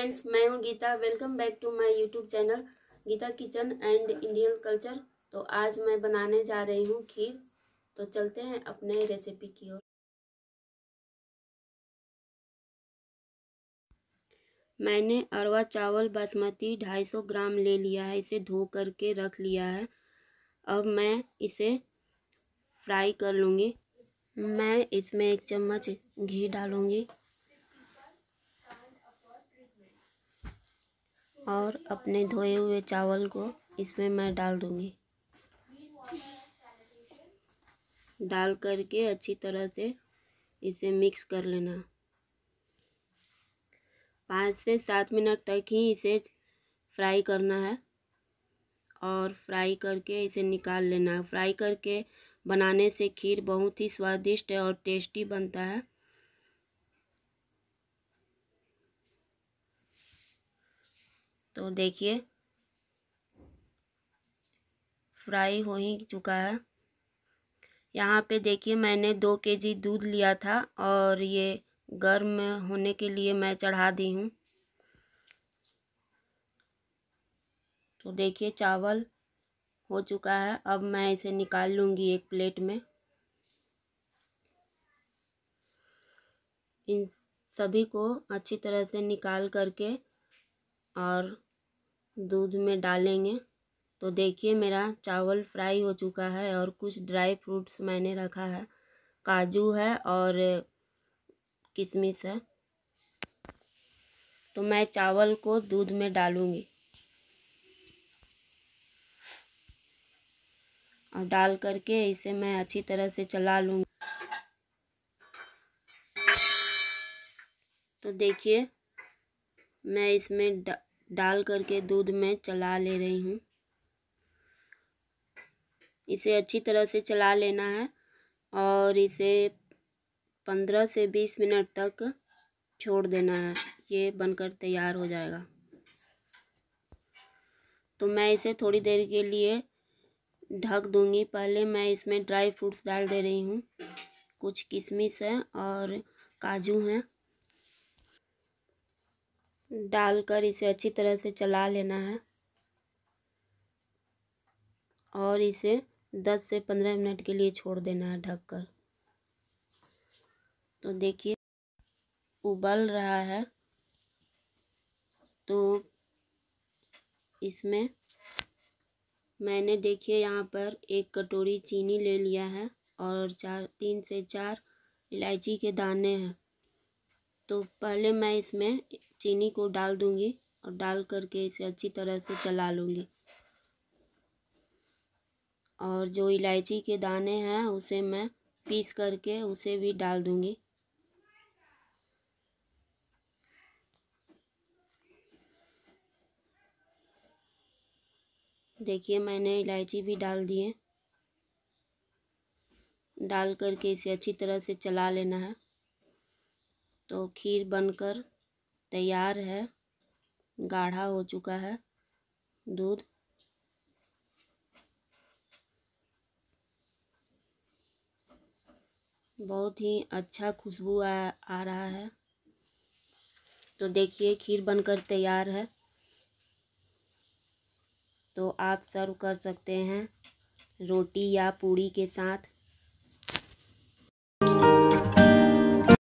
friends मैं हूं Geeta welcome back to my YouTube channel Geeta kitchen and Indian culture तो आज मैं बनाने जा रही हूं खीर तो चलते हैं अपने रेसिपी की ओर मैंने अरवा चावल बासमती 250 ग्राम ले लिया है इसे धो करके रख लिया है अब मैं इसे फ्राई कर लूँगी मैं इसमें एक चम्मच घी डालूँगी और अपने धोए हुए चावल को इसमें मैं डाल दूँगी डाल करके अच्छी तरह से इसे मिक्स कर लेना पाँच से सात मिनट तक ही इसे फ्राई करना है और फ्राई करके इसे निकाल लेना फ्राई करके बनाने से खीर बहुत ही स्वादिष्ट और टेस्टी बनता है तो देखिए फ्राई हो ही चुका है यहाँ पे देखिए मैंने दो के जी दूध लिया था और ये गर्म होने के लिए मैं चढ़ा दी हूँ तो देखिए चावल हो चुका है अब मैं इसे निकाल लूँगी एक प्लेट में इन सभी को अच्छी तरह से निकाल करके और दूध में डालेंगे तो देखिए मेरा चावल फ्राई हो चुका है और कुछ ड्राई फ्रूट्स मैंने रखा है काजू है और किशमिश है तो मैं चावल को दूध में डालूँगी और डाल करके इसे मैं अच्छी तरह से चला लूँगी तो देखिए मैं इसमें डाल करके दूध में चला ले रही हूँ इसे अच्छी तरह से चला लेना है और इसे पंद्रह से बीस मिनट तक छोड़ देना है ये बनकर तैयार हो जाएगा तो मैं इसे थोड़ी देर के लिए ढक दूंगी पहले मैं इसमें ड्राई फ्रूट्स डाल दे रही हूँ कुछ किशमिश है और काजू हैं डालकर इसे अच्छी तरह से चला लेना है और इसे 10 से 15 मिनट के लिए छोड़ देना है ढककर तो देखिए उबल रहा है तो इसमें मैंने देखिए यहाँ पर एक कटोरी चीनी ले लिया है और चार तीन से चार इलायची के दाने हैं तो पहले मैं इसमें चीनी को डाल दूंगी और डाल करके इसे अच्छी तरह से चला लूँगी और जो इलायची के दाने हैं उसे मैं पीस करके उसे भी डाल दूंगी देखिए मैंने इलायची भी डाल दिए डाल करके इसे अच्छी तरह से चला लेना है तो खीर बनकर तैयार है गाढ़ा हो चुका है दूध बहुत ही अच्छा खुशबू आ, आ रहा है तो देखिए खीर बनकर तैयार है तो आप सर्व कर सकते हैं रोटी या पूड़ी के साथ